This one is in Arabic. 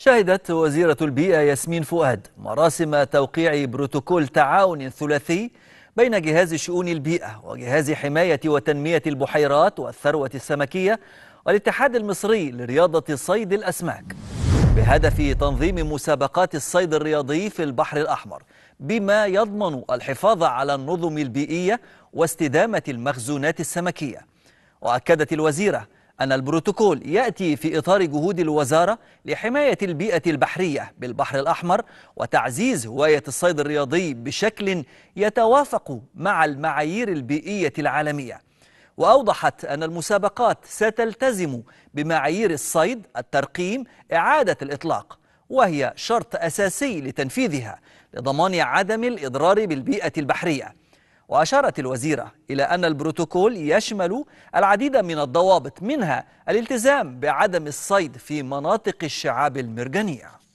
شهدت وزيرة البيئة ياسمين فؤاد مراسم توقيع بروتوكول تعاون ثلاثي بين جهاز شؤون البيئة وجهاز حماية وتنمية البحيرات والثروة السمكية والاتحاد المصري لرياضة صيد الأسماك بهدف تنظيم مسابقات الصيد الرياضي في البحر الأحمر بما يضمن الحفاظ على النظم البيئية واستدامة المخزونات السمكية وأكدت الوزيرة أن البروتوكول يأتي في إطار جهود الوزارة لحماية البيئة البحرية بالبحر الأحمر وتعزيز هواية الصيد الرياضي بشكل يتوافق مع المعايير البيئية العالمية وأوضحت أن المسابقات ستلتزم بمعايير الصيد الترقيم إعادة الإطلاق وهي شرط أساسي لتنفيذها لضمان عدم الإضرار بالبيئة البحرية وأشارت الوزيرة إلى أن البروتوكول يشمل العديد من الضوابط منها الالتزام بعدم الصيد في مناطق الشعاب المرجانية